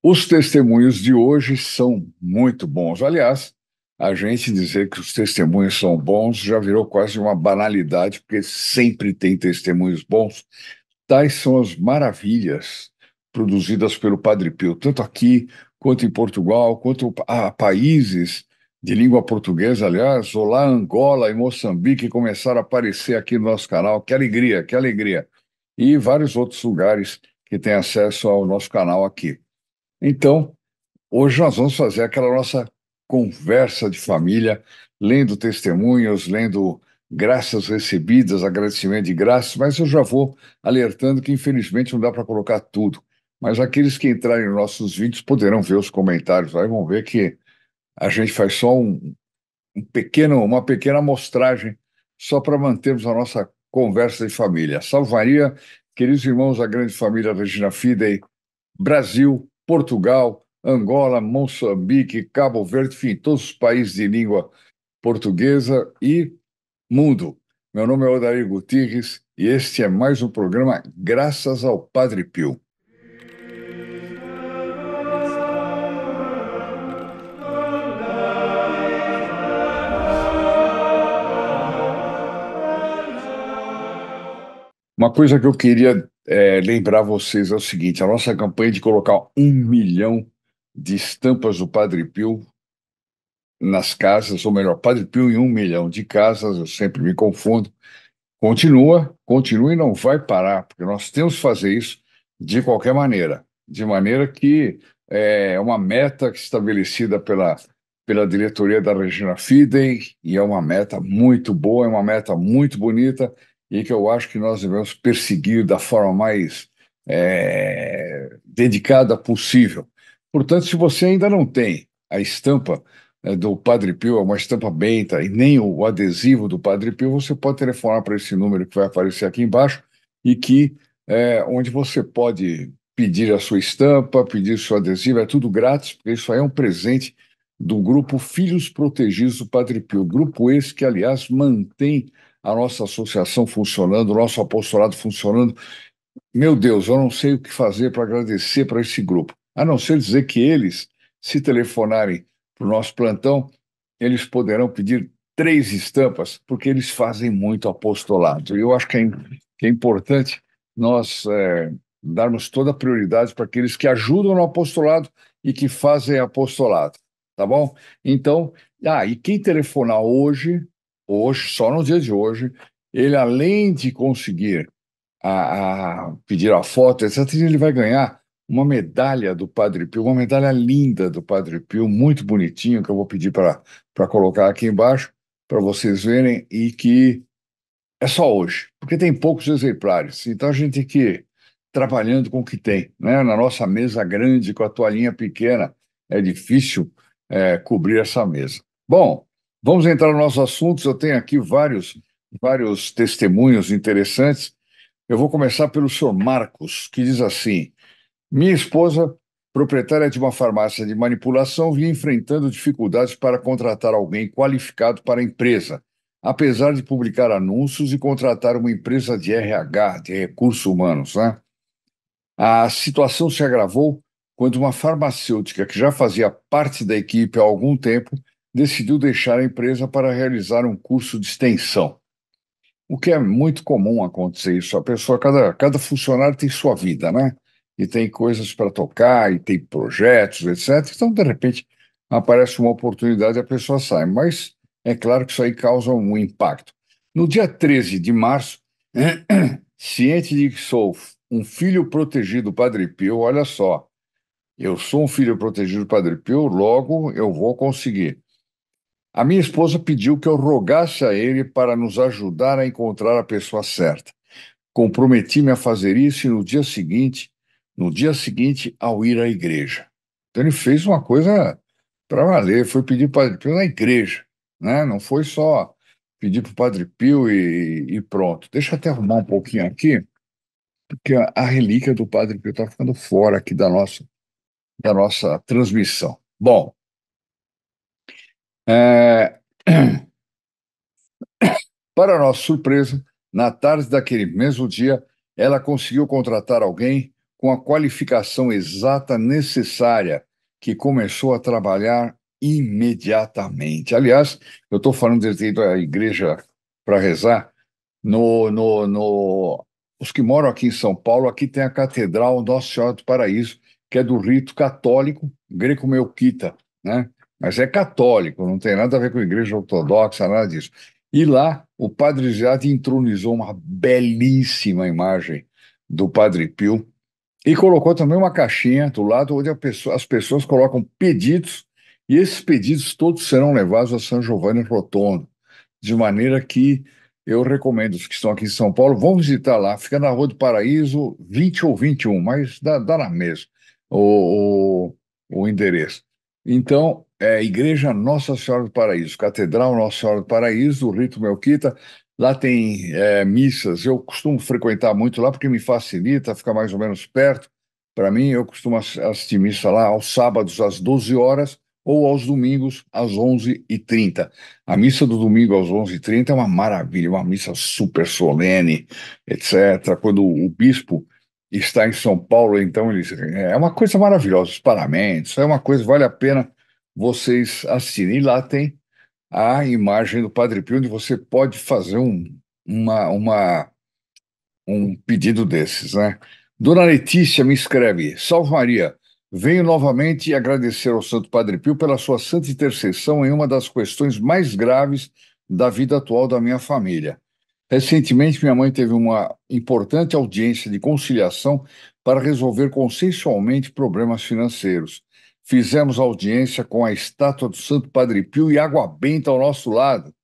Os testemunhos de hoje são muito bons. Aliás, a gente dizer que os testemunhos são bons já virou quase uma banalidade, porque sempre tem testemunhos bons. Tais são as maravilhas produzidas pelo Padre Pio, tanto aqui quanto em Portugal, quanto a países de língua portuguesa, aliás, Olá, Angola e Moçambique começaram a aparecer aqui no nosso canal. Que alegria, que alegria! E vários outros lugares que têm acesso ao nosso canal aqui. Então, hoje nós vamos fazer aquela nossa conversa de família, lendo testemunhos, lendo graças recebidas, agradecimento de graças, mas eu já vou alertando que infelizmente não dá para colocar tudo. Mas aqueles que entrarem nos nossos vídeos poderão ver os comentários aí, vão ver que a gente faz só um, um pequeno, uma pequena amostragem só para mantermos a nossa conversa de família. Salvaria, queridos irmãos da grande família Regina Fidei, Brasil, Portugal, Angola, Moçambique, Cabo Verde, enfim, todos os países de língua portuguesa e mundo. Meu nome é Odair Gutierrez e este é mais um programa Graças ao Padre Pio. Uma coisa que eu queria é, lembrar vocês é o seguinte: a nossa campanha é de colocar um milhão de estampas do Padre Pio nas casas, ou melhor, Padre Pio em um milhão de casas, eu sempre me confundo. Continua, continua e não vai parar, porque nós temos que fazer isso de qualquer maneira, de maneira que é, é uma meta estabelecida pela, pela diretoria da Regina Fidem e é uma meta muito boa, é uma meta muito bonita e que eu acho que nós devemos perseguir da forma mais é, dedicada possível. Portanto, se você ainda não tem a estampa é, do Padre Pio, é uma estampa benta, e nem o adesivo do Padre Pio, você pode telefonar para esse número que vai aparecer aqui embaixo e que é, onde você pode pedir a sua estampa, pedir o seu adesivo, é tudo grátis, porque isso aí é um presente do grupo Filhos Protegidos do Padre Pio, grupo esse que, aliás, mantém a nossa associação funcionando, o nosso apostolado funcionando. Meu Deus, eu não sei o que fazer para agradecer para esse grupo, a não ser dizer que eles, se telefonarem para o nosso plantão, eles poderão pedir três estampas, porque eles fazem muito apostolado. E eu acho que é, que é importante nós é, darmos toda a prioridade para aqueles que ajudam no apostolado e que fazem apostolado, tá bom? Então, ah, e quem telefonar hoje hoje, só no dia de hoje, ele além de conseguir a, a pedir a foto, etc., ele vai ganhar uma medalha do Padre Pio, uma medalha linda do Padre Pio, muito bonitinho, que eu vou pedir para colocar aqui embaixo, para vocês verem, e que é só hoje, porque tem poucos exemplares, então a gente tem que ir trabalhando com o que tem, né? na nossa mesa grande, com a toalhinha pequena, é difícil é, cobrir essa mesa. Bom, Vamos entrar nos nossos assuntos. Eu tenho aqui vários, vários testemunhos interessantes. Eu vou começar pelo senhor Marcos, que diz assim: Minha esposa, proprietária de uma farmácia de manipulação, vinha enfrentando dificuldades para contratar alguém qualificado para a empresa, apesar de publicar anúncios e contratar uma empresa de RH, de recursos humanos. Né? A situação se agravou quando uma farmacêutica que já fazia parte da equipe há algum tempo decidiu deixar a empresa para realizar um curso de extensão. O que é muito comum acontecer isso. A pessoa, cada, cada funcionário tem sua vida, né? E tem coisas para tocar, e tem projetos, etc. Então, de repente, aparece uma oportunidade e a pessoa sai. Mas é claro que isso aí causa um impacto. No dia 13 de março, ciente de que sou um filho protegido do Padre Pio, olha só, eu sou um filho protegido do Padre Pio, logo eu vou conseguir. A minha esposa pediu que eu rogasse a ele para nos ajudar a encontrar a pessoa certa. Comprometi-me a fazer isso e no dia seguinte, no dia seguinte, ao ir à igreja. Então ele fez uma coisa para valer, foi pedir para Padre Pio na igreja, né? Não foi só pedir para o Padre Pio e, e, pronto. Deixa eu até arrumar um pouquinho aqui, porque a, a relíquia do Padre Pio está ficando fora aqui da nossa, da nossa transmissão. Bom, é... Para nossa surpresa, na tarde daquele mesmo dia, ela conseguiu contratar alguém com a qualificação exata necessária, que começou a trabalhar imediatamente. Aliás, eu estou falando desde a igreja para rezar. No, no, no, Os que moram aqui em São Paulo, aqui tem a Catedral Nossa Senhora do Paraíso, que é do rito católico greco-melquita, né? mas é católico, não tem nada a ver com a igreja ortodoxa, nada disso. E lá o padre Ziad entronizou uma belíssima imagem do padre Pio e colocou também uma caixinha do lado onde pessoa, as pessoas colocam pedidos e esses pedidos todos serão levados a São Giovanni Rotondo, de maneira que eu recomendo os que estão aqui em São Paulo, vão visitar lá, fica na Rua do Paraíso 20 ou 21, mas dá, dá na mesma o, o, o endereço. Então, é Igreja Nossa Senhora do Paraíso, Catedral Nossa Senhora do Paraíso, o Rito Melquita. Lá tem é, missas, eu costumo frequentar muito lá porque me facilita, fica mais ou menos perto. Para mim, eu costumo assistir missa lá aos sábados às 12 horas ou aos domingos às 11h30. A missa do domingo às 11h30 é uma maravilha, uma missa super solene, etc. Quando o bispo está em São Paulo, então ele é uma coisa maravilhosa, os paramentos, é uma coisa, vale a pena vocês assistirem. E lá tem a imagem do Padre Pio, onde você pode fazer um, uma, uma, um pedido desses, né? Dona Letícia me escreve, Salve Maria, venho novamente agradecer ao Santo Padre Pio pela sua santa intercessão em uma das questões mais graves da vida atual da minha família. Recentemente, minha mãe teve uma importante audiência de conciliação para resolver consensualmente problemas financeiros. Fizemos audiência com a estátua do Santo Padre Pio e Água Benta ao nosso lado.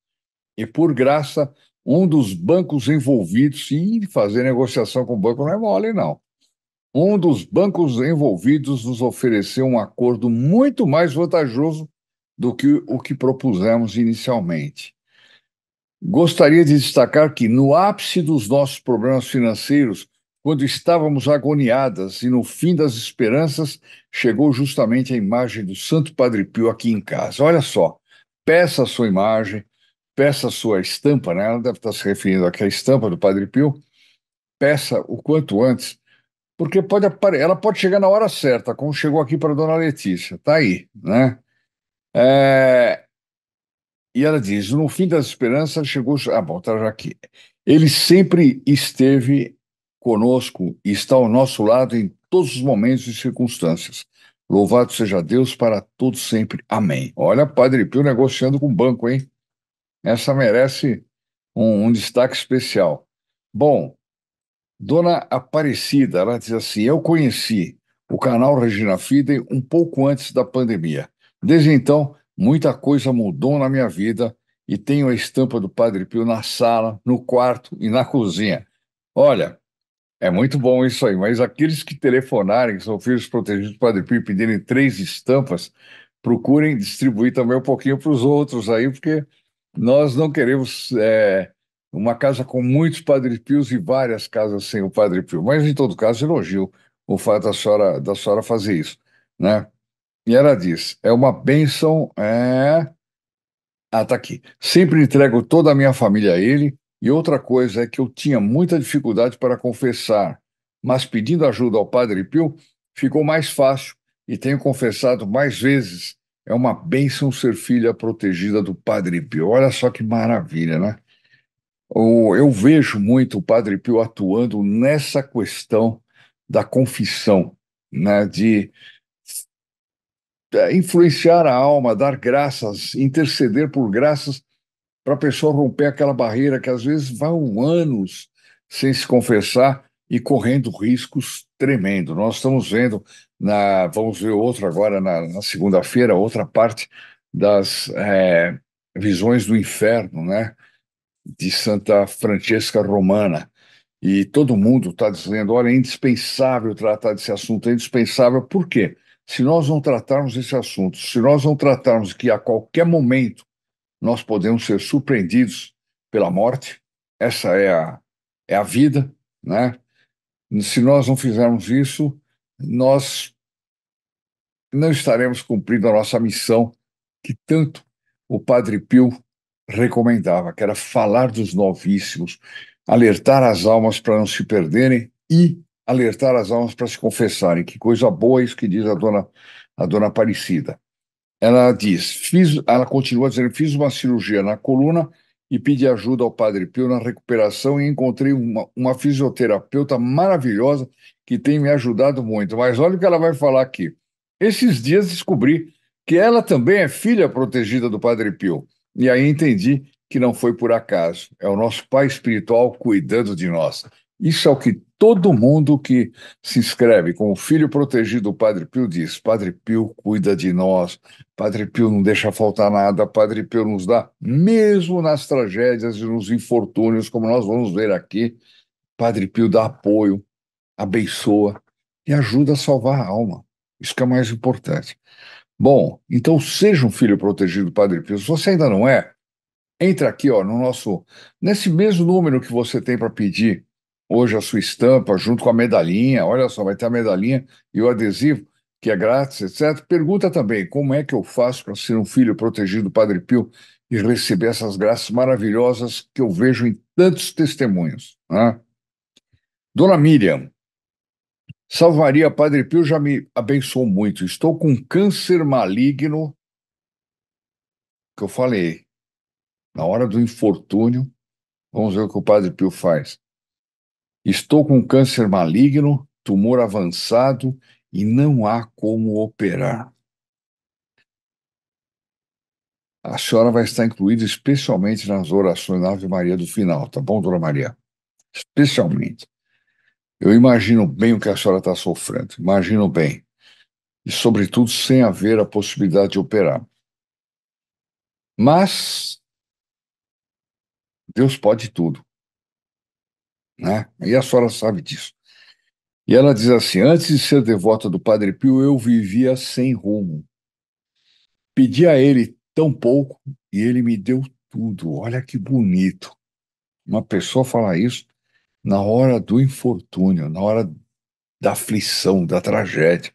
E, por graça, um dos bancos envolvidos, e fazer negociação com o banco não é mole, não. Um dos bancos envolvidos nos ofereceu um acordo muito mais vantajoso do que o que propusemos inicialmente. Gostaria de destacar que, no ápice dos nossos problemas financeiros, quando estávamos agoniadas e no fim das esperanças, chegou justamente a imagem do Santo Padre Pio aqui em casa. Olha só, peça a sua imagem, peça a sua estampa, né? Ela deve estar se referindo aqui à estampa do Padre Pio. Peça o quanto antes, porque pode ela pode chegar na hora certa, como chegou aqui para a Dona Letícia. Tá aí, né? É, e ela diz: no fim das esperanças chegou. Ah, bom, tá já aqui. Ele sempre esteve conosco e está ao nosso lado em todos os momentos e circunstâncias. Louvado seja Deus para todos sempre. Amém. Olha, Padre Pio negociando com o banco, hein? Essa merece um, um destaque especial. Bom, Dona Aparecida, ela diz assim: Eu conheci o canal Regina Fidem um pouco antes da pandemia. Desde então, Muita coisa mudou na minha vida e tenho a estampa do Padre Pio na sala, no quarto e na cozinha. Olha, é muito bom isso aí, mas aqueles que telefonarem, que são filhos protegidos do Padre Pio, e pedirem três estampas, procurem distribuir também um pouquinho para os outros aí, porque nós não queremos é, uma casa com muitos Padre Pios e várias casas sem o Padre Pio. Mas, em todo caso, elogio o fato da senhora, da senhora fazer isso, né? E ela diz: é uma bênção. É... Ah, tá aqui. Sempre entrego toda a minha família a ele. E outra coisa é que eu tinha muita dificuldade para confessar, mas pedindo ajuda ao Padre Pio, ficou mais fácil e tenho confessado mais vezes. É uma bênção ser filha protegida do Padre Pio. Olha só que maravilha, né? Eu vejo muito o Padre Pio atuando nessa questão da confissão, né? de é, influenciar a alma, dar graças, interceder por graças para a pessoa romper aquela barreira que às vezes vão anos sem se confessar e correndo riscos tremendo. Nós estamos vendo, na, vamos ver outro agora na, na segunda-feira, outra parte das é, visões do inferno, né? De Santa Francesca Romana. E todo mundo está dizendo: olha, é indispensável tratar desse assunto, é indispensável, por quê? Se nós não tratarmos esse assunto, se nós não tratarmos que a qualquer momento nós podemos ser surpreendidos pela morte, essa é a, é a vida, né? Se nós não fizermos isso, nós não estaremos cumprindo a nossa missão que tanto o Padre Pio recomendava, que era falar dos novíssimos, alertar as almas para não se perderem e alertar as almas para se confessarem. Que coisa boa isso que diz a dona, a dona Aparecida. Ela diz, fiz, ela continua dizendo, fiz uma cirurgia na coluna e pedi ajuda ao Padre Pio na recuperação e encontrei uma, uma fisioterapeuta maravilhosa que tem me ajudado muito. Mas olha o que ela vai falar aqui. Esses dias descobri que ela também é filha protegida do Padre Pio. E aí entendi que não foi por acaso. É o nosso Pai Espiritual cuidando de nós. Isso é o que todo mundo que se inscreve com o filho protegido do Padre Pio diz: Padre Pio cuida de nós, Padre Pio não deixa faltar nada, Padre Pio nos dá, mesmo nas tragédias e nos infortúnios, como nós vamos ver aqui, Padre Pio dá apoio, abençoa e ajuda a salvar a alma. Isso que é mais importante. Bom, então seja um filho protegido do Padre Pio. Se você ainda não é, entra aqui ó, no nosso. Nesse mesmo número que você tem para pedir hoje a sua estampa junto com a medalhinha. Olha só, vai ter a medalhinha e o adesivo, que é grátis, etc. Pergunta também como é que eu faço para ser um filho protegido do Padre Pio e receber essas graças maravilhosas que eu vejo em tantos testemunhos. Né? Dona Miriam, salvaria Padre Pio, já me abençoou muito. Estou com câncer maligno, que eu falei, na hora do infortúnio, vamos ver o que o Padre Pio faz. Estou com câncer maligno, tumor avançado e não há como operar. A senhora vai estar incluída especialmente nas orações da Ave Maria do final, tá bom, Dona Maria? Especialmente. Eu imagino bem o que a senhora está sofrendo, imagino bem. E, sobretudo, sem haver a possibilidade de operar. Mas Deus pode tudo né? E a senhora sabe disso. E ela diz assim: Antes de ser devota do Padre Pio, eu vivia sem rumo. Pedi a ele tão pouco e ele me deu tudo. Olha que bonito. Uma pessoa falar isso na hora do infortúnio, na hora da aflição, da tragédia.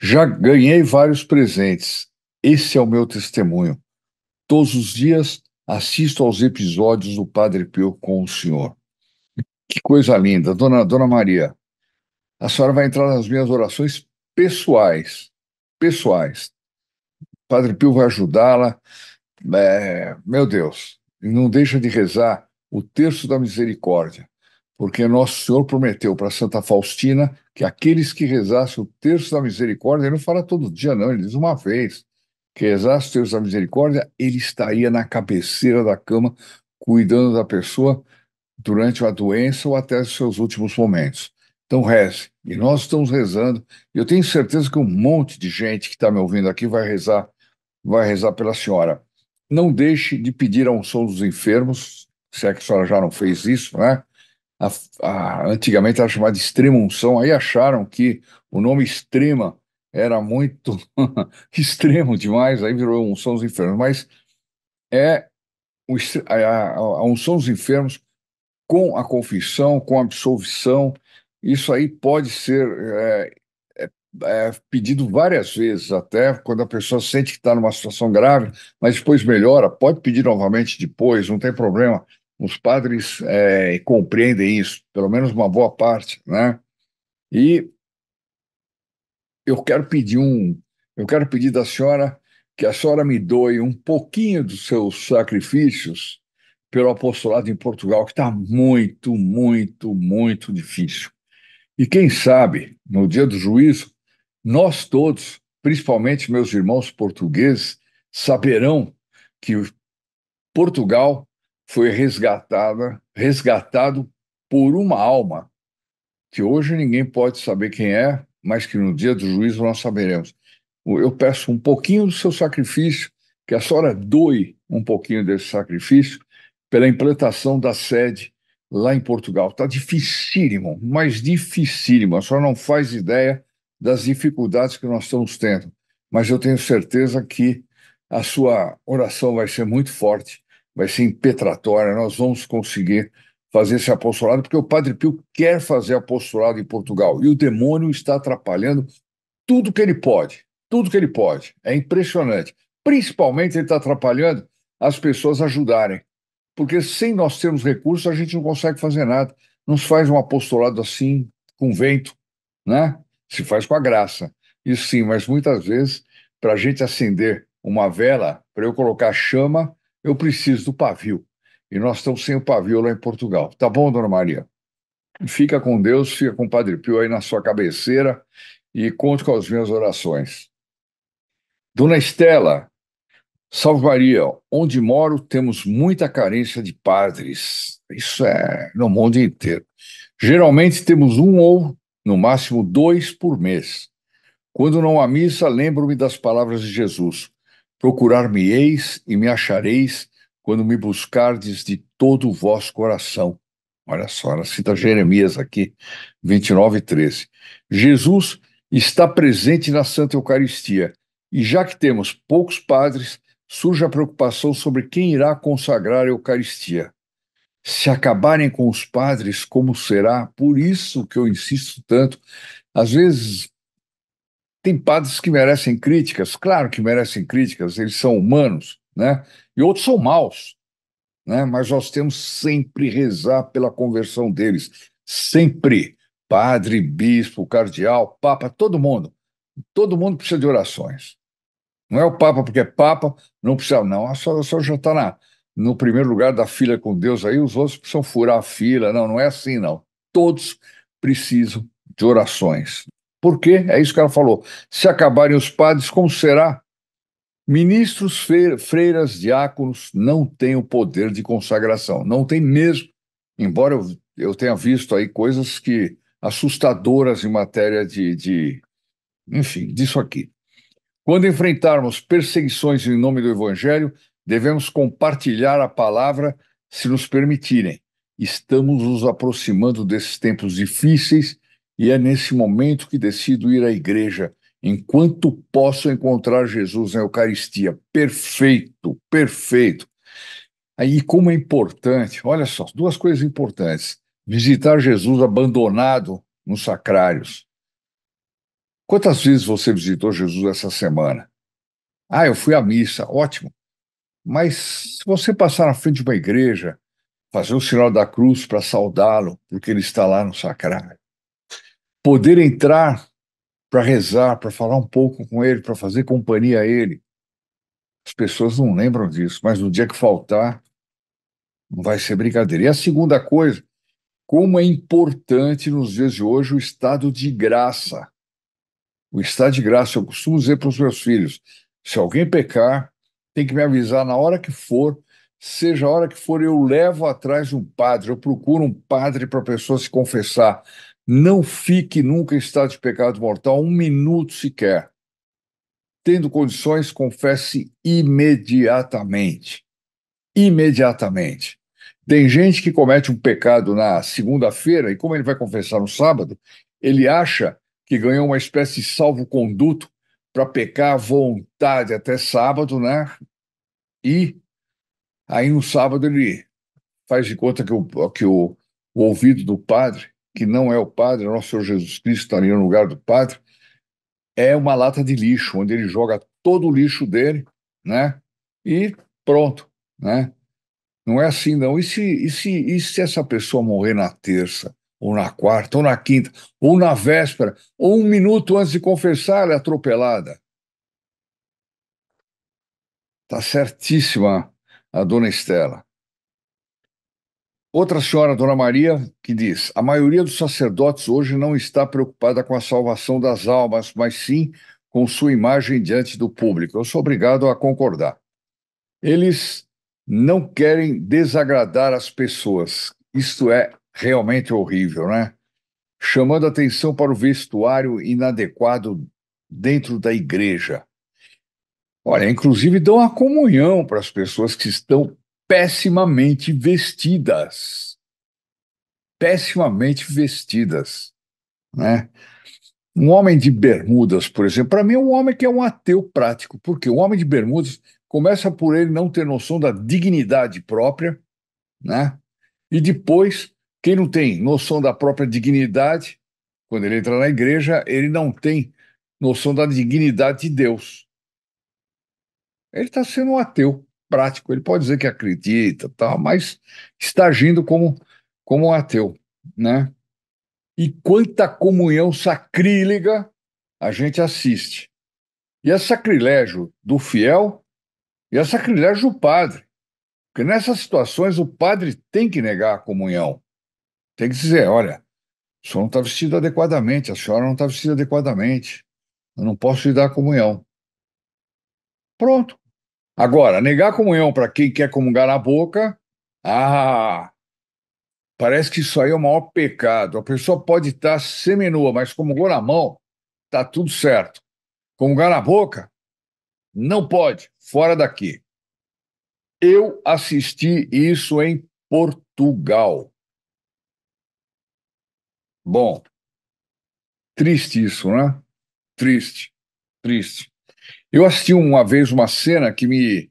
Já ganhei vários presentes. Esse é o meu testemunho. Todos os dias assisto aos episódios do Padre Pio com o Senhor. Que coisa linda. Dona, Dona Maria, a senhora vai entrar nas minhas orações pessoais. Pessoais. Padre Pio vai ajudá-la. É, meu Deus, não deixa de rezar o terço da misericórdia, porque Nosso Senhor prometeu para Santa Faustina que aqueles que rezassem o terço da misericórdia, ele não fala todo dia, não, ele diz uma vez, que rezasse o terço da misericórdia, ele estaria na cabeceira da cama, cuidando da pessoa durante a doença ou até os seus últimos momentos. Então reze. E nós estamos rezando. E eu tenho certeza que um monte de gente que está me ouvindo aqui vai rezar, vai rezar pela senhora. Não deixe de pedir a unção dos enfermos, se é que a senhora já não fez isso, né? A, a, antigamente era chamada de extrema unção, aí acharam que o nome extrema era muito extremo demais, aí virou unção dos enfermos. Mas é a, a, a unção dos enfermos com a confissão, com a absolvição. Isso aí pode ser é, é, pedido várias vezes, até quando a pessoa sente que está numa situação grave, mas depois melhora, pode pedir novamente depois, não tem problema. Os padres é, compreendem isso, pelo menos uma boa parte, né? E eu quero pedir um, eu quero pedir da senhora que a senhora me doe um pouquinho dos seus sacrifícios pelo apostolado em Portugal, que está muito, muito, muito difícil. E quem sabe, no dia do juízo, nós todos, principalmente meus irmãos portugueses, saberão que Portugal foi resgatada, resgatado por uma alma que hoje ninguém pode saber quem é, mas que no dia do juízo nós saberemos. Eu peço um pouquinho do seu sacrifício, que a senhora doe um pouquinho desse sacrifício pela implantação da sede lá em Portugal. Está dificílimo, mas dificílimo. A senhora não faz ideia das dificuldades que nós estamos tendo. Mas eu tenho certeza que a sua oração vai ser muito forte, vai ser impetratória. Nós vamos conseguir fazer esse apostolado, porque o Padre Pio quer fazer apostolado em Portugal. E o demônio está atrapalhando tudo que ele pode. Tudo que ele pode. É impressionante. Principalmente ele está atrapalhando as pessoas ajudarem porque sem nós termos recursos, a gente não consegue fazer nada. Não se faz um apostolado assim, com vento, né? Se faz com a graça. Isso sim, mas muitas vezes, para a gente acender uma vela, para eu colocar chama, eu preciso do pavio. E nós estamos sem o pavio lá em Portugal. Tá bom, dona Maria? Fica com Deus, fica com o Padre Pio aí na sua cabeceira e conte com as minhas orações. Dona Estela, Salvaria, onde moro temos muita carência de padres. Isso é no mundo inteiro. Geralmente temos um ou, no máximo, dois por mês. Quando não há missa, lembro-me das palavras de Jesus: Procurar-me-eis e me achareis quando me buscardes de todo o vosso coração. Olha só, ela cita Jeremias aqui, 29, 13. Jesus está presente na Santa Eucaristia. E já que temos poucos padres, surge a preocupação sobre quem irá consagrar a Eucaristia. Se acabarem com os padres, como será? Por isso que eu insisto tanto. Às vezes, tem padres que merecem críticas, claro que merecem críticas, eles são humanos, né? E outros são maus, né? Mas nós temos sempre rezar pela conversão deles, sempre. Padre, bispo, cardeal, papa, todo mundo. Todo mundo precisa de orações. Não é o Papa porque é Papa, não precisa, não. A senhora já está no primeiro lugar da fila com Deus, aí os outros precisam furar a fila. Não, não é assim, não. Todos precisam de orações. Por quê? é isso que ela falou. Se acabarem os padres, como será? Ministros, freiras, diáconos não têm o poder de consagração, não tem mesmo. Embora eu, eu tenha visto aí coisas que assustadoras em matéria de, de enfim, disso aqui. Quando enfrentarmos perseguições em nome do Evangelho, devemos compartilhar a palavra se nos permitirem. Estamos nos aproximando desses tempos difíceis e é nesse momento que decido ir à igreja, enquanto posso encontrar Jesus na Eucaristia. Perfeito, perfeito. Aí, como é importante, olha só, duas coisas importantes: visitar Jesus abandonado nos sacrários Quantas vezes você visitou Jesus essa semana? Ah, eu fui à missa, ótimo. Mas se você passar na frente de uma igreja, fazer o sinal da cruz para saudá-lo, porque ele está lá no sacrário, poder entrar para rezar, para falar um pouco com ele, para fazer companhia a ele. As pessoas não lembram disso, mas no dia que faltar, não vai ser brincadeira. E a segunda coisa, como é importante nos dias de hoje o estado de graça. O estado de graça, eu costumo dizer para os meus filhos: se alguém pecar, tem que me avisar na hora que for, seja a hora que for, eu levo atrás um padre, eu procuro um padre para a pessoa se confessar. Não fique nunca em estado de pecado mortal, um minuto sequer. Tendo condições, confesse imediatamente. Imediatamente. Tem gente que comete um pecado na segunda-feira e, como ele vai confessar no sábado, ele acha que ganhou uma espécie de salvo-conduto para pecar à vontade até sábado, né? E aí no sábado ele faz de conta que o, que o, o ouvido do padre, que não é o padre, nosso Senhor Jesus Cristo está ali no lugar do padre, é uma lata de lixo, onde ele joga todo o lixo dele, né? E pronto, né? Não é assim, não. E se, e se, e se essa pessoa morrer na terça? ou na quarta, ou na quinta, ou na véspera, ou um minuto antes de confessar, ela é atropelada. Está certíssima a dona Estela. Outra senhora, Dona Maria, que diz: a maioria dos sacerdotes hoje não está preocupada com a salvação das almas, mas sim com sua imagem diante do público. Eu sou obrigado a concordar. Eles não querem desagradar as pessoas. Isto é realmente horrível, né? Chamando atenção para o vestuário inadequado dentro da igreja. Olha, inclusive dão a comunhão para as pessoas que estão pessimamente vestidas. Pessimamente vestidas, né? Um homem de bermudas, por exemplo, para mim é um homem que é um ateu prático, porque um homem de bermudas começa por ele não ter noção da dignidade própria, né? E depois quem não tem noção da própria dignidade, quando ele entra na igreja, ele não tem noção da dignidade de Deus. Ele está sendo um ateu prático. Ele pode dizer que acredita, tal, mas está agindo como, como um ateu. Né? E quanta comunhão sacrílega a gente assiste. E é sacrilégio do fiel e é sacrilégio do padre. Porque nessas situações o padre tem que negar a comunhão. Tem que dizer, olha, o senhor não está vestido adequadamente, a senhora não está vestida adequadamente, eu não posso lhe dar comunhão. Pronto. Agora, negar comunhão para quem quer comungar na boca, ah, parece que isso aí é o maior pecado. A pessoa pode estar tá seminua, mas comungou na mão, está tudo certo. Comungar na boca, não pode, fora daqui. Eu assisti isso em Portugal. Bom, triste isso, né? Triste, triste. Eu assisti uma vez uma cena que me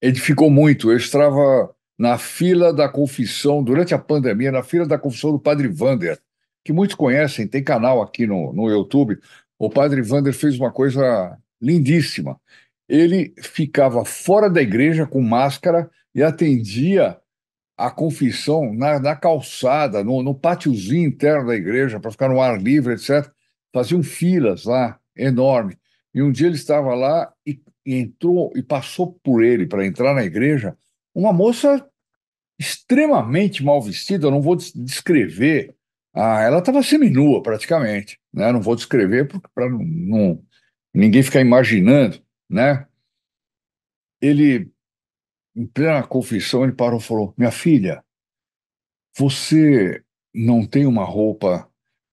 edificou muito. Eu estava na fila da confissão, durante a pandemia, na fila da confissão do Padre Vander, que muitos conhecem, tem canal aqui no, no YouTube. O Padre Vander fez uma coisa lindíssima. Ele ficava fora da igreja com máscara e atendia a confissão na, na calçada, no, no pátiozinho interno da igreja, para ficar no ar livre, etc. Faziam filas lá, enorme. E um dia ele estava lá e, e entrou e passou por ele para entrar na igreja uma moça extremamente mal vestida, eu não vou descrever. Ah, ela estava seminua praticamente, né? Não vou descrever porque para não, ninguém ficar imaginando, né? Ele em plena confissão, ele parou e falou: Minha filha, você não tem uma roupa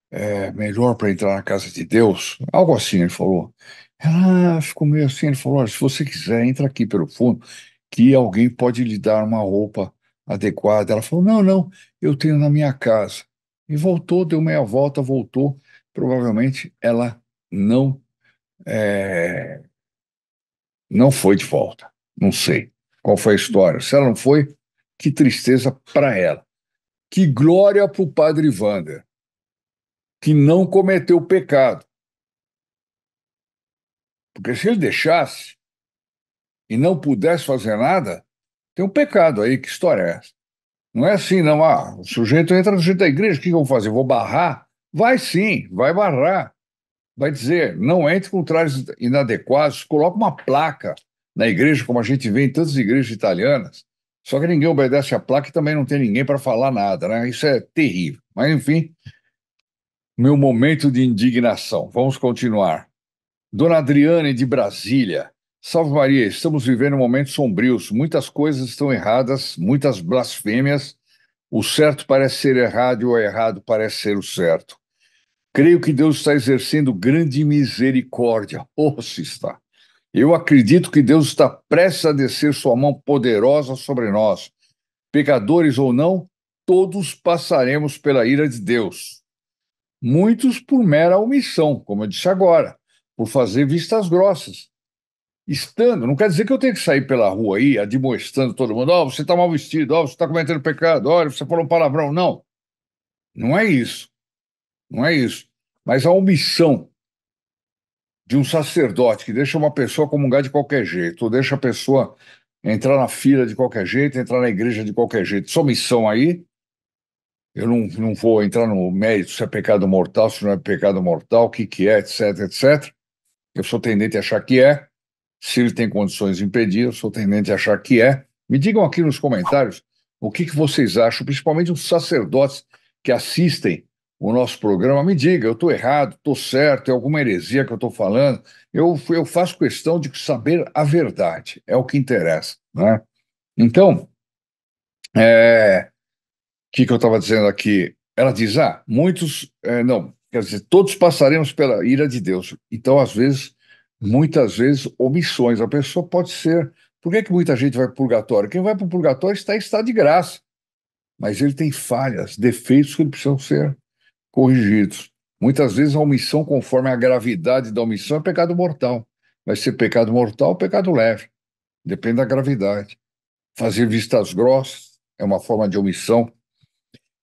é, melhor para entrar na casa de Deus? Algo assim, ele falou. Ela ficou meio assim, ele falou: Olha, se você quiser, entra aqui pelo fundo, que alguém pode lhe dar uma roupa adequada. Ela falou: Não, não, eu tenho na minha casa. E voltou, deu meia volta, voltou. Provavelmente ela não é, não foi de volta. Não sei qual foi a história. Se ela não foi, que tristeza para ela. Que glória para o padre Wander, que não cometeu pecado. Porque se ele deixasse e não pudesse fazer nada, tem um pecado aí, que história é essa? Não é assim, não. Ah, o sujeito entra no sujeito da igreja, o que eu vou fazer? Vou barrar? Vai sim, vai barrar. Vai dizer, não entre com trajes inadequados, coloca uma placa na igreja, como a gente vê em tantas igrejas italianas, só que ninguém obedece a placa e também não tem ninguém para falar nada, né? Isso é terrível. Mas, enfim, meu momento de indignação. Vamos continuar. Dona Adriane de Brasília. Salve Maria, estamos vivendo momentos sombrios. Muitas coisas estão erradas, muitas blasfêmias. O certo parece ser errado e o errado parece ser o certo. Creio que Deus está exercendo grande misericórdia. Oh, se está. Eu acredito que Deus está prestes a descer sua mão poderosa sobre nós. Pecadores ou não, todos passaremos pela ira de Deus. Muitos por mera omissão, como eu disse agora, por fazer vistas grossas. Estando, não quer dizer que eu tenho que sair pela rua aí admoestando todo mundo: ó, oh, você está mal vestido, ó, oh, você está cometendo pecado, olha, você falou um palavrão. Não. Não é isso. Não é isso. Mas a omissão de um sacerdote que deixa uma pessoa comungar de qualquer jeito, ou deixa a pessoa entrar na fila de qualquer jeito, entrar na igreja de qualquer jeito. Sua missão aí, eu não, não vou entrar no mérito se é pecado mortal, se não é pecado mortal, o que, que é, etc, etc. Eu sou tendente a achar que é. Se ele tem condições de impedir, eu sou tendente a achar que é. Me digam aqui nos comentários o que, que vocês acham, principalmente os sacerdotes que assistem o nosso programa, me diga, eu estou errado, estou certo, é alguma heresia que eu estou falando. Eu, eu faço questão de saber a verdade, é o que interessa. Né? Então, o é, que, que eu estava dizendo aqui? Ela diz: ah, muitos, é, não, quer dizer, todos passaremos pela ira de Deus. Então, às vezes, muitas vezes, omissões. A pessoa pode ser. Por que, que muita gente vai para o purgatório? Quem vai para o purgatório está em estado de graça. Mas ele tem falhas, defeitos que precisam ser corrigidos. Muitas vezes a omissão, conforme a gravidade da omissão, é pecado mortal. Vai ser pecado mortal ou pecado leve. Depende da gravidade. Fazer vistas grossas é uma forma de omissão.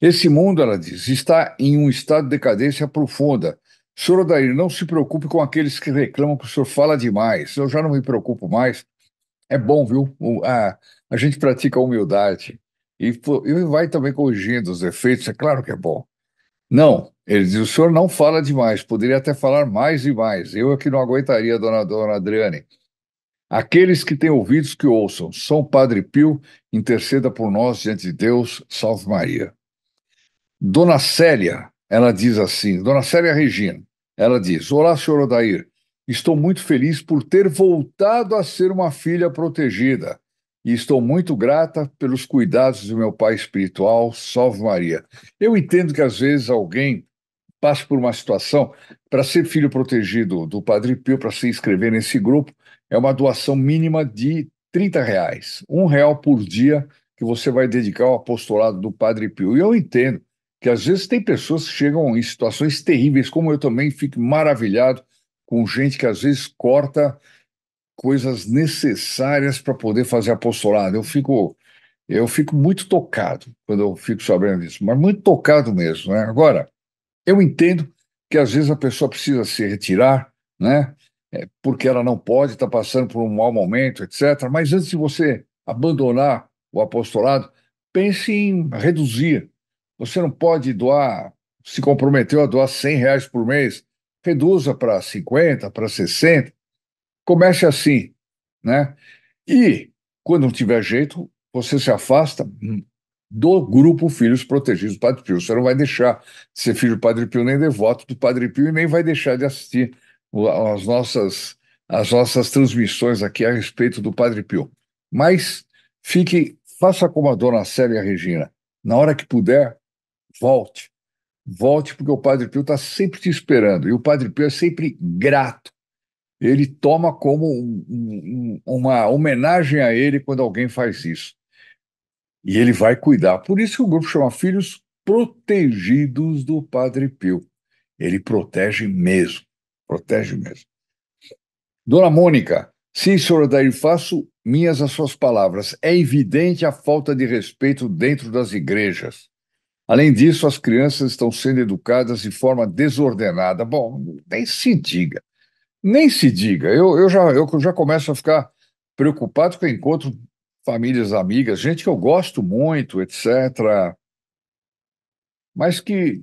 Esse mundo, ela diz, está em um estado de decadência profunda. Senhor Odair, não se preocupe com aqueles que reclamam que o senhor fala demais. Eu já não me preocupo mais. É bom, viu? A, a gente pratica a humildade. E, e vai também corrigindo os efeitos, é claro que é bom. Não, ele diz: o senhor não fala demais, poderia até falar mais e mais. Eu é que não aguentaria, dona, dona Adriane. Aqueles que têm ouvidos que ouçam, São Padre Pio, interceda por nós diante de Deus, salve Maria. Dona Célia, ela diz assim, Dona Célia Regina, ela diz: Olá, senhor Odair, estou muito feliz por ter voltado a ser uma filha protegida e estou muito grata pelos cuidados do meu pai espiritual, Salve Maria. Eu entendo que às vezes alguém passa por uma situação, para ser filho protegido do Padre Pio, para se inscrever nesse grupo, é uma doação mínima de 30 reais, um real por dia que você vai dedicar ao apostolado do Padre Pio. E eu entendo que às vezes tem pessoas que chegam em situações terríveis, como eu também fico maravilhado com gente que às vezes corta coisas necessárias para poder fazer apostolado. Eu fico eu fico muito tocado quando eu fico sabendo disso, mas muito tocado mesmo. Né? Agora, eu entendo que às vezes a pessoa precisa se retirar, né? É, porque ela não pode, está passando por um mau momento, etc. Mas antes de você abandonar o apostolado, pense em reduzir. Você não pode doar, se comprometeu a doar 100 reais por mês, reduza para 50, para 60, comece assim, né? E quando não tiver jeito, você se afasta do grupo Filhos Protegidos do Padre Pio. Você não vai deixar de ser filho do Padre Pio nem devoto do Padre Pio e nem vai deixar de assistir as nossas as nossas transmissões aqui a respeito do Padre Pio. Mas fique, faça como a dona Célia Regina. Na hora que puder, volte. Volte, porque o Padre Pio está sempre te esperando. E o Padre Pio é sempre grato ele toma como um, um, uma homenagem a ele quando alguém faz isso. E ele vai cuidar. Por isso que o grupo chama Filhos Protegidos do Padre Pio. Ele protege mesmo, protege mesmo. Dona Mônica, sim, senhora daí, faço minhas as suas palavras. É evidente a falta de respeito dentro das igrejas. Além disso, as crianças estão sendo educadas de forma desordenada. Bom, nem se diga. Nem se diga. Eu, eu, já, eu já começo a ficar preocupado que eu encontro famílias amigas, gente que eu gosto muito, etc. Mas que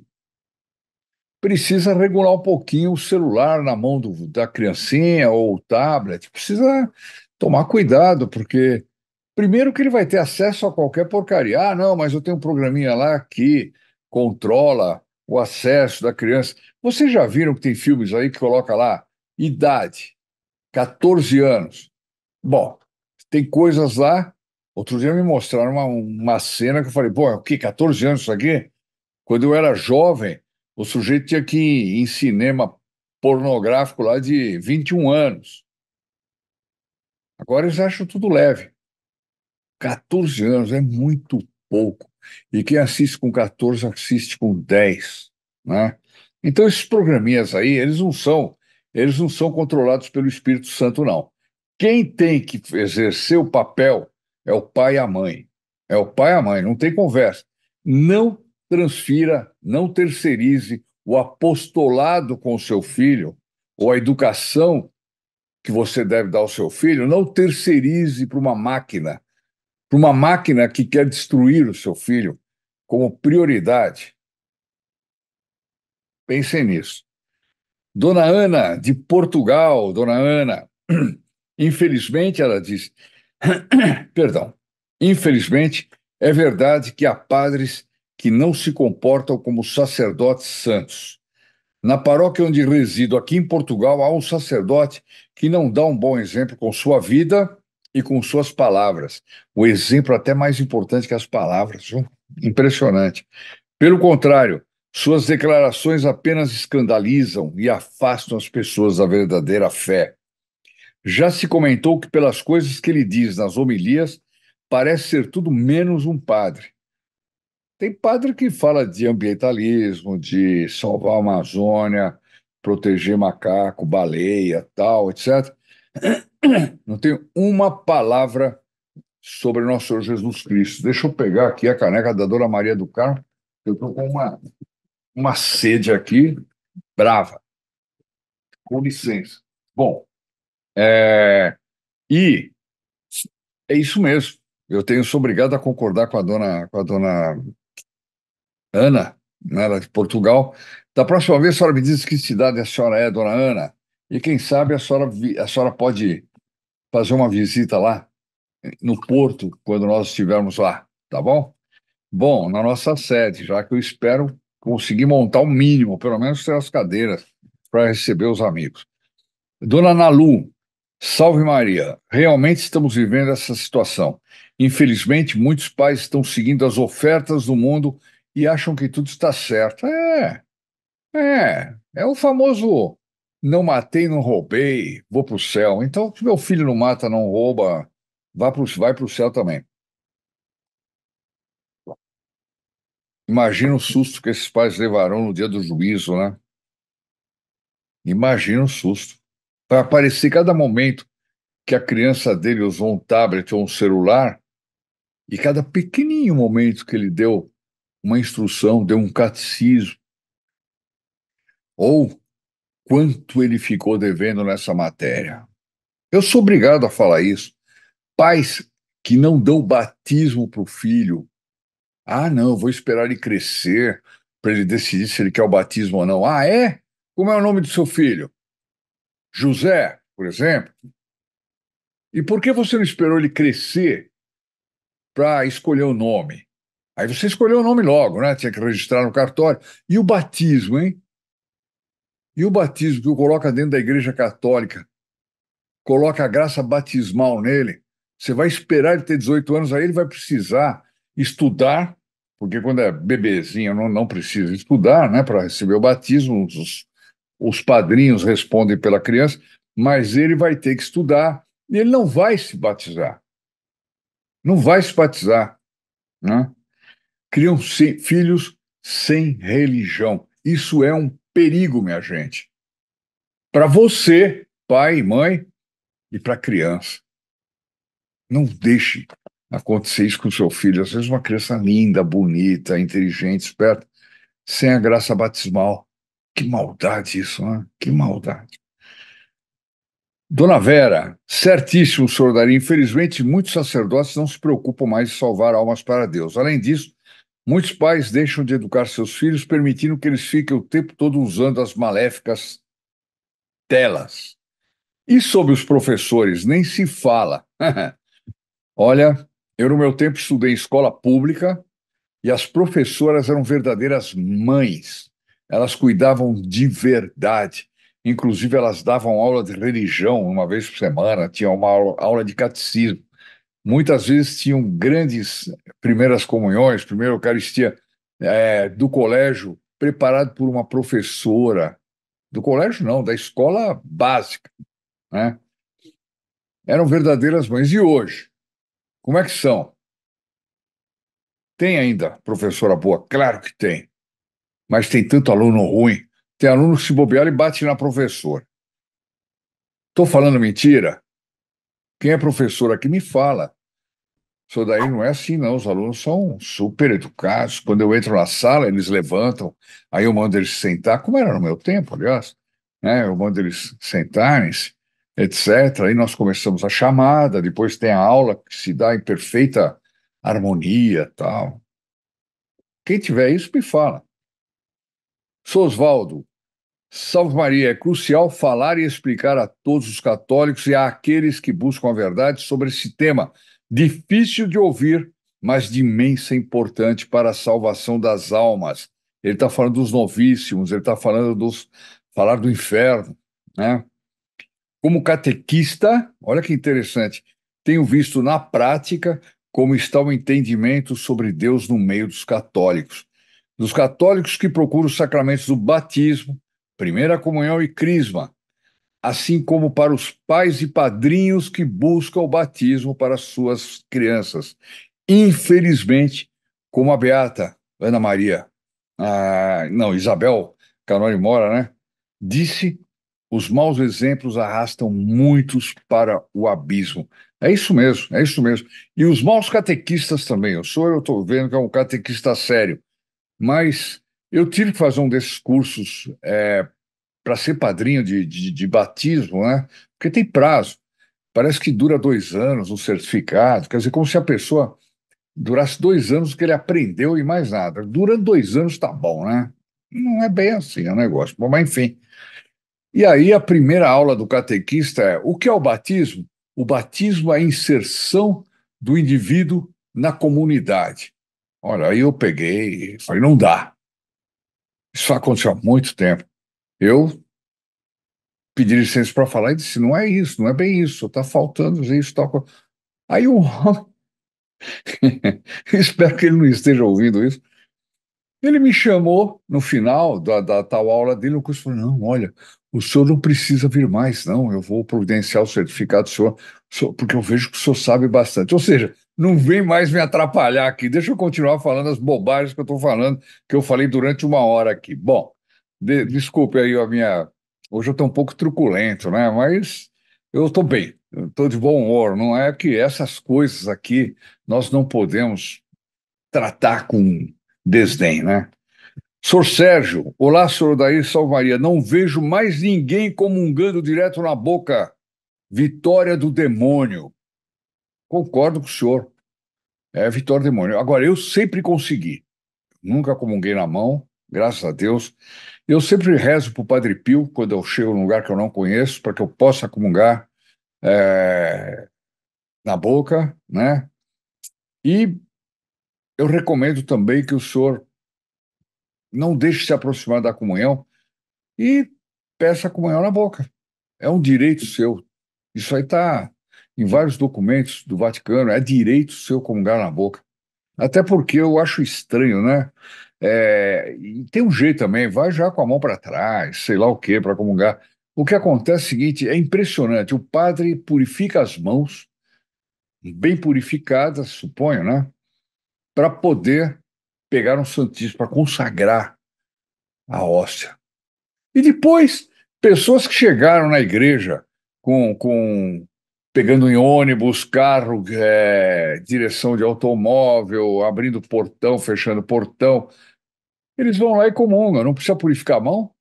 precisa regular um pouquinho o celular na mão do, da criancinha ou o tablet. Precisa tomar cuidado, porque primeiro que ele vai ter acesso a qualquer porcaria. Ah, não, mas eu tenho um programinha lá que controla o acesso da criança. Vocês já viram que tem filmes aí que coloca lá Idade, 14 anos. Bom, tem coisas lá. Outro dia me mostraram uma, uma cena que eu falei, pô, é o que, 14 anos isso aqui? Quando eu era jovem, o sujeito tinha que ir em cinema pornográfico lá de 21 anos. Agora eles acham tudo leve. 14 anos é muito pouco. E quem assiste com 14 assiste com 10. Né? Então, esses programinhas aí, eles não são eles não são controlados pelo Espírito Santo, não. Quem tem que exercer o papel é o pai e a mãe. É o pai e a mãe, não tem conversa. Não transfira, não terceirize o apostolado com o seu filho ou a educação que você deve dar ao seu filho, não terceirize para uma máquina, para uma máquina que quer destruir o seu filho como prioridade. Pensem nisso. Dona Ana, de Portugal, Dona Ana. Infelizmente, ela diz, perdão, infelizmente, é verdade que há padres que não se comportam como sacerdotes santos. Na paróquia onde resido, aqui em Portugal, há um sacerdote que não dá um bom exemplo com sua vida e com suas palavras. O exemplo até mais importante que as palavras. Impressionante. Pelo contrário, suas declarações apenas escandalizam e afastam as pessoas da verdadeira fé. Já se comentou que, pelas coisas que ele diz nas homilias, parece ser tudo menos um padre. Tem padre que fala de ambientalismo, de salvar a Amazônia, proteger macaco, baleia, tal, etc. Não tem uma palavra sobre nosso Senhor Jesus Cristo. Deixa eu pegar aqui a caneca da Dona Maria do Carmo, eu estou com uma uma sede aqui brava. Com licença. Bom, é... e é isso mesmo. Eu tenho sou obrigado a concordar com a dona com a dona Ana, né, de Portugal. Da próxima vez a senhora me diz que cidade a senhora é, dona Ana, e quem sabe a senhora a senhora pode fazer uma visita lá no Porto quando nós estivermos lá, tá bom? Bom, na nossa sede, já que eu espero conseguir montar o um mínimo, pelo menos ter as cadeiras para receber os amigos. Dona Nalu, salve Maria. Realmente estamos vivendo essa situação. Infelizmente, muitos pais estão seguindo as ofertas do mundo e acham que tudo está certo. É, é, é o famoso não matei, não roubei, vou para o céu. Então, se meu filho não mata, não rouba, vai para o céu também. Imagina o susto que esses pais levarão no dia do juízo, né? Imagina o susto. Vai aparecer cada momento que a criança dele usou um tablet ou um celular, e cada pequenininho momento que ele deu uma instrução, deu um catecismo, ou quanto ele ficou devendo nessa matéria. Eu sou obrigado a falar isso. Pais que não dão batismo para o filho, ah, não, vou esperar ele crescer para ele decidir se ele quer o batismo ou não. Ah, é? Como é o nome do seu filho? José, por exemplo. E por que você não esperou ele crescer para escolher o nome? Aí você escolheu o nome logo, né? Tinha que registrar no cartório. E o batismo, hein? E o batismo que o coloca dentro da Igreja Católica, coloca a graça batismal nele. Você vai esperar ele ter 18 anos, aí ele vai precisar estudar porque quando é bebezinho não, não precisa estudar, né, para receber o batismo, os, os padrinhos respondem pela criança, mas ele vai ter que estudar e ele não vai se batizar. Não vai se batizar. Né? Criam filhos sem religião. Isso é um perigo, minha gente. Para você, pai e mãe, e para a criança. Não deixe acontecer isso com o seu filho. Às vezes uma criança linda, bonita, inteligente, esperta, sem a graça batismal. Que maldade isso, né? Que maldade. Dona Vera, certíssimo, senhor Dari. Infelizmente, muitos sacerdotes não se preocupam mais em salvar almas para Deus. Além disso, muitos pais deixam de educar seus filhos, permitindo que eles fiquem o tempo todo usando as maléficas telas. E sobre os professores, nem se fala. Olha, eu, no meu tempo, estudei em escola pública e as professoras eram verdadeiras mães. Elas cuidavam de verdade. Inclusive, elas davam aula de religião uma vez por semana, tinha uma aula, aula de catecismo. Muitas vezes tinham grandes primeiras comunhões, primeira Eucaristia é, do colégio, preparado por uma professora. Do colégio, não, da escola básica. Né? Eram verdadeiras mães. E hoje? Como é que são? Tem ainda professora boa? Claro que tem. Mas tem tanto aluno ruim. Tem aluno que se bobear e bate na professora. Estou falando mentira? Quem é professor aqui me fala. Isso daí não é assim, não. Os alunos são super educados. Quando eu entro na sala, eles levantam, aí eu mando eles sentar, como era no meu tempo, aliás. Né? Eu mando eles sentarem-se etc. Aí nós começamos a chamada, depois tem a aula que se dá em perfeita harmonia tal. Quem tiver isso, me fala. Sou Osvaldo. Salve Maria, é crucial falar e explicar a todos os católicos e àqueles que buscam a verdade sobre esse tema, difícil de ouvir, mas de imensa importância para a salvação das almas. Ele está falando dos novíssimos, ele está falando dos falar do inferno, né? Como catequista, olha que interessante, tenho visto na prática como está o entendimento sobre Deus no meio dos católicos. Dos católicos que procuram os sacramentos do batismo, primeira comunhão e crisma, assim como para os pais e padrinhos que buscam o batismo para suas crianças. Infelizmente, como a Beata Ana Maria, ah, não, Isabel Canoni Mora, né? Disse os maus exemplos arrastam muitos para o abismo. É isso mesmo, é isso mesmo. E os maus catequistas também. Eu sou, eu estou vendo que é um catequista sério. Mas eu tive que fazer um desses cursos é, para ser padrinho de, de, de, batismo, né? Porque tem prazo. Parece que dura dois anos o um certificado. Quer dizer, como se a pessoa durasse dois anos que ele aprendeu e mais nada. Durando dois anos tá bom, né? Não é bem assim o é negócio. Bom, mas enfim. E aí a primeira aula do catequista é: o que é o batismo? O batismo é a inserção do indivíduo na comunidade. Olha, aí eu peguei e falei: não dá. Isso aconteceu há muito tempo. Eu pedi licença para falar e disse: não é isso, não é bem isso, está faltando isso, tal Aí o homem, espero que ele não esteja ouvindo isso, ele me chamou no final da, da tal aula dele, o curso falou: não, olha, o senhor não precisa vir mais, não, eu vou providenciar o certificado do senhor, porque eu vejo que o senhor sabe bastante. Ou seja, não vem mais me atrapalhar aqui, deixa eu continuar falando as bobagens que eu estou falando, que eu falei durante uma hora aqui. Bom, de, desculpe aí a minha. Hoje eu estou um pouco truculento, né? Mas eu estou bem, estou de bom humor. Não é que essas coisas aqui nós não podemos tratar com desdém, né? Sr. Sérgio, olá, Sr. Daí Salvaria. Não vejo mais ninguém comungando direto na boca. Vitória do demônio. Concordo com o senhor. É vitória do demônio. Agora, eu sempre consegui. Nunca comunguei na mão, graças a Deus. Eu sempre rezo para o Padre Pio quando eu chego num lugar que eu não conheço, para que eu possa comungar é, na boca, né? E eu recomendo também que o senhor não deixe se aproximar da comunhão e peça a comunhão na boca. É um direito seu. Isso aí está em vários documentos do Vaticano, é direito seu comungar na boca. Até porque eu acho estranho, né? É, e tem um jeito também, vai já com a mão para trás, sei lá o que, para comungar. O que acontece é o seguinte: é impressionante. O padre purifica as mãos, bem purificadas, suponho, né? Para poder pegaram o Santíssimo para consagrar a hóstia. E depois, pessoas que chegaram na igreja com, com pegando em ônibus, carro, é, direção de automóvel, abrindo portão, fechando portão, eles vão lá e comungam, não precisa purificar a mão?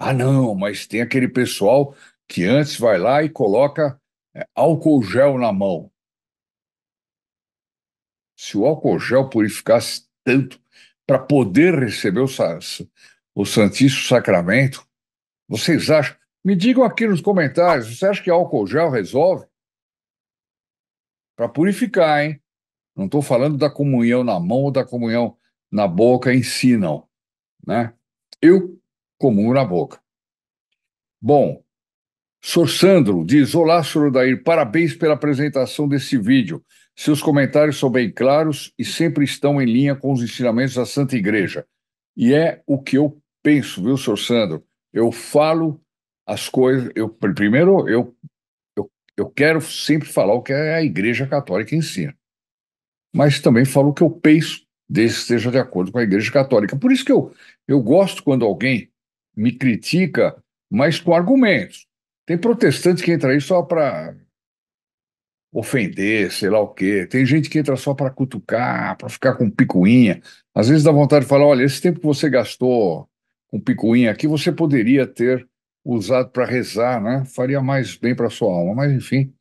Ah, não, mas tem aquele pessoal que antes vai lá e coloca é, álcool gel na mão. Se o álcool gel purificasse tanto, para poder receber o, o Santíssimo Sacramento? Vocês acham? Me digam aqui nos comentários, você acha que álcool gel resolve? Para purificar, hein? Não estou falando da comunhão na mão ou da comunhão na boca em si, não. Né? Eu comungo na boca. Bom, Sor Sandro diz: Olá, Sr. Odair, parabéns pela apresentação desse vídeo. Seus comentários são bem claros e sempre estão em linha com os ensinamentos da Santa Igreja. E é o que eu penso, viu, Sr. Sandro? Eu falo as coisas. Eu, primeiro, eu, eu, eu quero sempre falar o que a Igreja Católica ensina. Mas também falo o que eu penso, desde que esteja de acordo com a Igreja Católica. Por isso que eu, eu gosto quando alguém me critica, mas com argumentos. Tem protestantes que entram aí só para ofender, sei lá o quê. Tem gente que entra só para cutucar, para ficar com picuinha. Às vezes dá vontade de falar: olha, esse tempo que você gastou com picuinha aqui, você poderia ter usado para rezar, né? Faria mais bem para sua alma. Mas, enfim,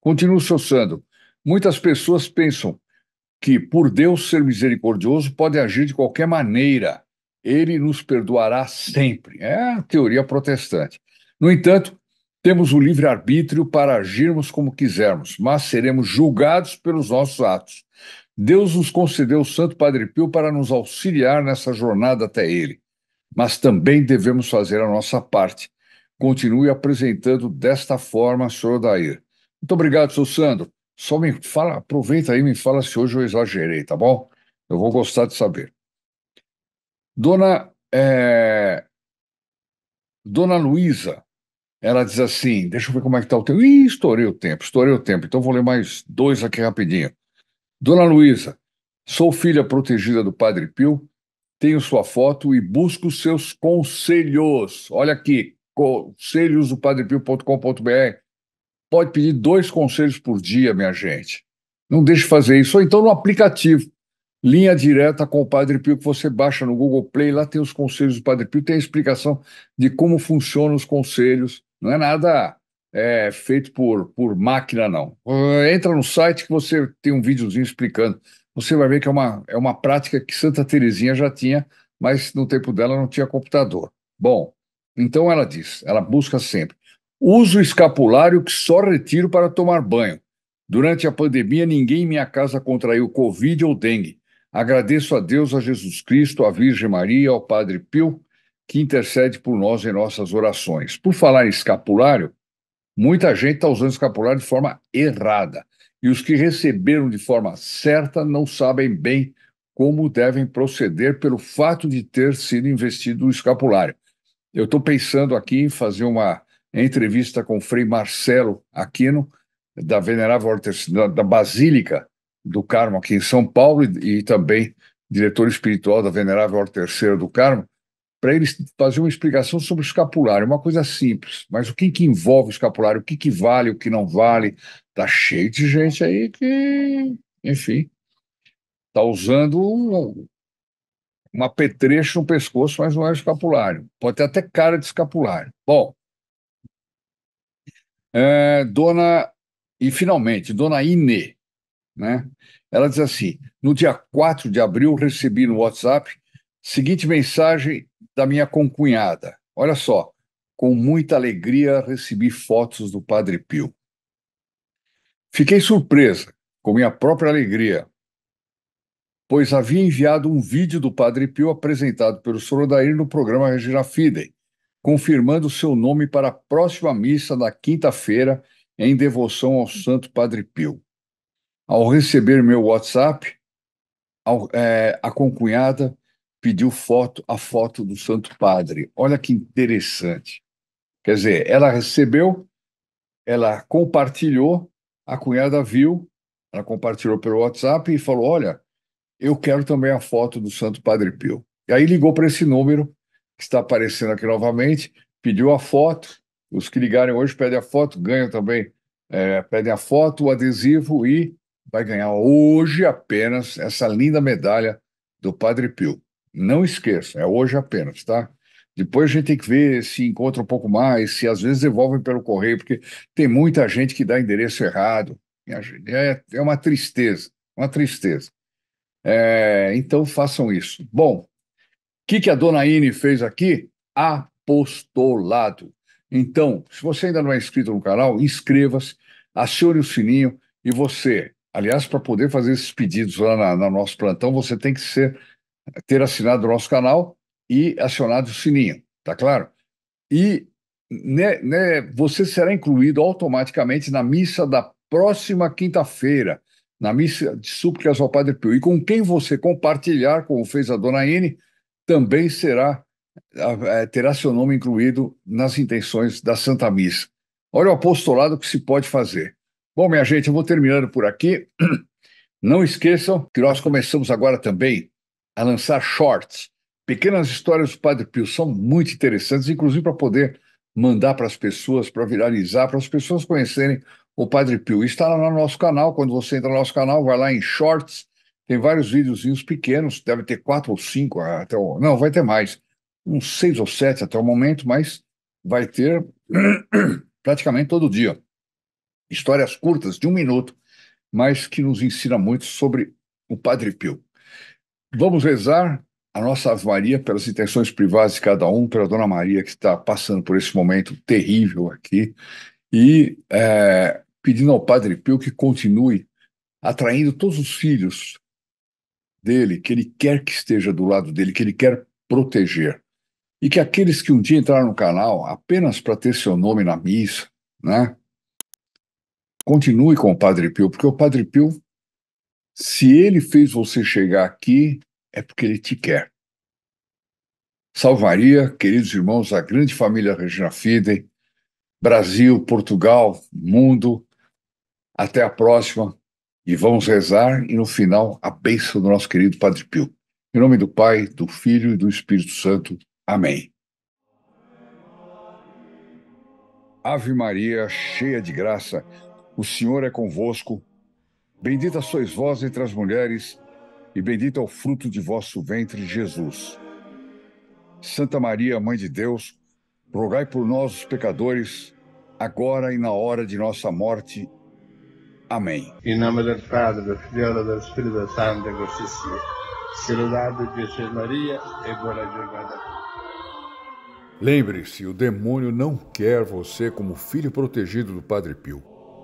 continuo soçando. Muitas pessoas pensam que, por Deus ser misericordioso, pode agir de qualquer maneira. Ele nos perdoará sempre. É a teoria protestante. No entanto, temos o livre-arbítrio para agirmos como quisermos, mas seremos julgados pelos nossos atos. Deus nos concedeu o Santo Padre Pio para nos auxiliar nessa jornada até ele, mas também devemos fazer a nossa parte. Continue apresentando desta forma, senhor Dair. Muito obrigado, senhor Sandro. Só me fala, aproveita aí e me fala se hoje eu exagerei, tá bom? Eu vou gostar de saber. Dona, é... Dona Luísa, ela diz assim: deixa eu ver como é que está o tempo. Ih, estourei o tempo, estourei o tempo. Então vou ler mais dois aqui rapidinho. Dona Luísa, sou filha protegida do Padre Pio, tenho sua foto e busco seus conselhos. Olha aqui, conselhos do padrepio.com.br. Pode pedir dois conselhos por dia, minha gente. Não deixe fazer isso. Ou então no aplicativo, linha direta com o Padre Pio, que você baixa no Google Play. Lá tem os conselhos do Padre Pio, tem a explicação de como funcionam os conselhos não é nada é, feito por, por máquina, não. Ah, entra no site que você tem um videozinho explicando. Você vai ver que é uma, é uma prática que Santa Teresinha já tinha, mas no tempo dela não tinha computador. Bom, então ela diz, ela busca sempre. Uso escapulário que só retiro para tomar banho. Durante a pandemia, ninguém em minha casa contraiu Covid ou dengue. Agradeço a Deus, a Jesus Cristo, à Virgem Maria, ao Padre Pio que intercede por nós em nossas orações. Por falar em escapulário, muita gente está usando escapulário de forma errada. E os que receberam de forma certa não sabem bem como devem proceder pelo fato de ter sido investido o escapulário. Eu estou pensando aqui em fazer uma entrevista com o Frei Marcelo Aquino, da Venerável Hortensina, da Basílica do Carmo, aqui em São Paulo, e, e também diretor espiritual da Venerável Terceira do Carmo, para eles fazer uma explicação sobre o escapulário, uma coisa simples, mas o que, que envolve o escapulário, o que, que vale, o que não vale, tá cheio de gente aí que, enfim, tá usando uma petrecha no pescoço, mas não é escapulário. Pode ter até cara de escapulário. Bom, é, dona, e finalmente, dona Inê, né? Ela diz assim: no dia 4 de abril recebi no WhatsApp seguinte mensagem da minha concunhada. Olha só, com muita alegria recebi fotos do Padre Pio. Fiquei surpresa com minha própria alegria, pois havia enviado um vídeo do Padre Pio apresentado pelo Sorodair no programa Regina Fidem, confirmando seu nome para a próxima missa da quinta-feira em devoção ao Santo Padre Pio. Ao receber meu WhatsApp, ao, é, a concunhada pediu foto, a foto do Santo Padre. Olha que interessante. Quer dizer, ela recebeu, ela compartilhou, a cunhada viu, ela compartilhou pelo WhatsApp e falou: Olha, eu quero também a foto do Santo Padre Pio. E aí ligou para esse número, que está aparecendo aqui novamente, pediu a foto. Os que ligarem hoje pedem a foto, ganham também, é, pedem a foto, o adesivo e vai ganhar hoje apenas essa linda medalha do Padre Pio. Não esqueça, é hoje apenas, tá? Depois a gente tem que ver se encontra um pouco mais, se às vezes devolvem pelo correio, porque tem muita gente que dá endereço errado. É, é uma tristeza, uma tristeza. É, então façam isso. Bom, o que, que a dona Ine fez aqui? Apostolado. Então, se você ainda não é inscrito no canal, inscreva-se, acione o sininho e você, aliás, para poder fazer esses pedidos lá na, no nosso plantão, você tem que ser ter assinado o nosso canal e acionado o sininho, tá claro? E né, né, você será incluído automaticamente na missa da próxima quinta-feira, na missa de súplicas é ao Padre Pio. E com quem você compartilhar, como fez a dona Ine, também será é, terá seu nome incluído nas intenções da Santa Missa. Olha o apostolado que se pode fazer. Bom, minha gente, eu vou terminando por aqui. Não esqueçam que nós começamos agora também a lançar shorts, pequenas histórias do Padre Pio, são muito interessantes, inclusive para poder mandar para as pessoas, para viralizar, para as pessoas conhecerem o Padre Pio. Está lá no nosso canal, quando você entra no nosso canal, vai lá em shorts, tem vários videozinhos pequenos, deve ter quatro ou cinco até o... Não, vai ter mais. Uns seis ou sete até o momento, mas vai ter praticamente todo dia. Histórias curtas, de um minuto, mas que nos ensina muito sobre o Padre Pio. Vamos rezar a nossa Ave Maria pelas intenções privadas de cada um, pela Dona Maria que está passando por esse momento terrível aqui e é, pedindo ao Padre Pio que continue atraindo todos os filhos dele, que ele quer que esteja do lado dele, que ele quer proteger. E que aqueles que um dia entraram no canal apenas para ter seu nome na missa, né? Continue com o Padre Pio, porque o Padre Pio se ele fez você chegar aqui, é porque ele te quer. Salvaria, queridos irmãos, a grande família Regina Fidem, Brasil, Portugal, mundo. Até a próxima e vamos rezar e no final a bênção do nosso querido Padre Pio. Em nome do Pai, do Filho e do Espírito Santo. Amém. Ave Maria, cheia de graça, o Senhor é convosco. Bendita sois vós entre as mulheres, e bendito é o fruto de vosso ventre, Jesus. Santa Maria, Mãe de Deus, rogai por nós, os pecadores, agora e na hora de nossa morte. Amém. Em nome do Padre, do Filho e do Espírito Santo, Agostíssimo. É Saudade de Jesus Maria e é boa jornada. Lembre-se, o demônio não quer você como filho protegido do Padre Pio.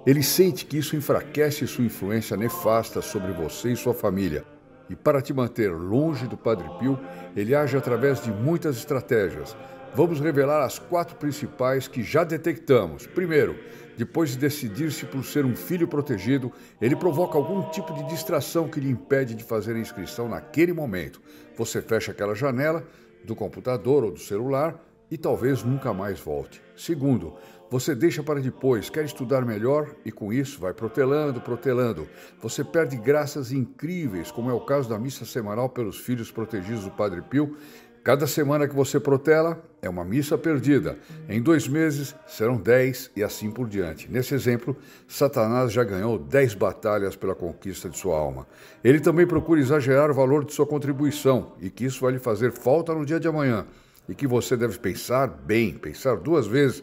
Ele sente que isso enfraquece sua influência nefasta sobre você e sua família. E para te manter longe do Padre Pio, ele age através de muitas estratégias. Vamos revelar as quatro principais que já detectamos. Primeiro, depois de decidir-se por ser um filho protegido, ele provoca algum tipo de distração que lhe impede de fazer a inscrição naquele momento. Você fecha aquela janela do computador ou do celular e talvez nunca mais volte. Segundo, você deixa para depois, quer estudar melhor e com isso vai protelando, protelando. Você perde graças incríveis, como é o caso da missa semanal pelos filhos protegidos do Padre Pio. Cada semana que você protela é uma missa perdida. Em dois meses serão dez e assim por diante. Nesse exemplo, Satanás já ganhou dez batalhas pela conquista de sua alma. Ele também procura exagerar o valor de sua contribuição e que isso vai lhe fazer falta no dia de amanhã. E que você deve pensar bem, pensar duas vezes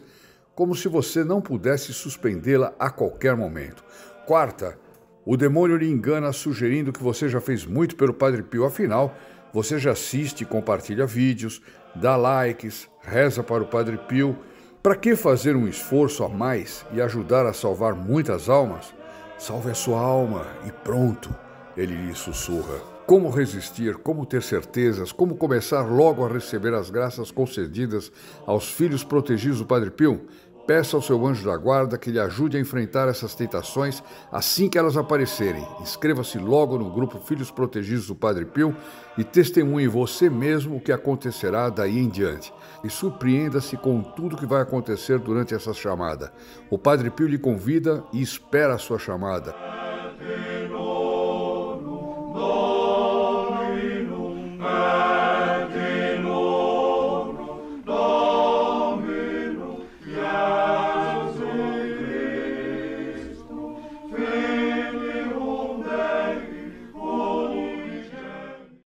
como se você não pudesse suspendê-la a qualquer momento. Quarta, o demônio lhe engana sugerindo que você já fez muito pelo Padre Pio, afinal, você já assiste e compartilha vídeos, dá likes, reza para o Padre Pio. Para que fazer um esforço a mais e ajudar a salvar muitas almas? Salve a sua alma e pronto, ele lhe sussurra. Como resistir, como ter certezas, como começar logo a receber as graças concedidas aos filhos protegidos do Padre Pio? Peça ao seu anjo da guarda que lhe ajude a enfrentar essas tentações assim que elas aparecerem. Inscreva-se logo no grupo Filhos Protegidos do Padre Pio e testemunhe você mesmo o que acontecerá daí em diante. E surpreenda-se com tudo que vai acontecer durante essa chamada. O Padre Pio lhe convida e espera a sua chamada.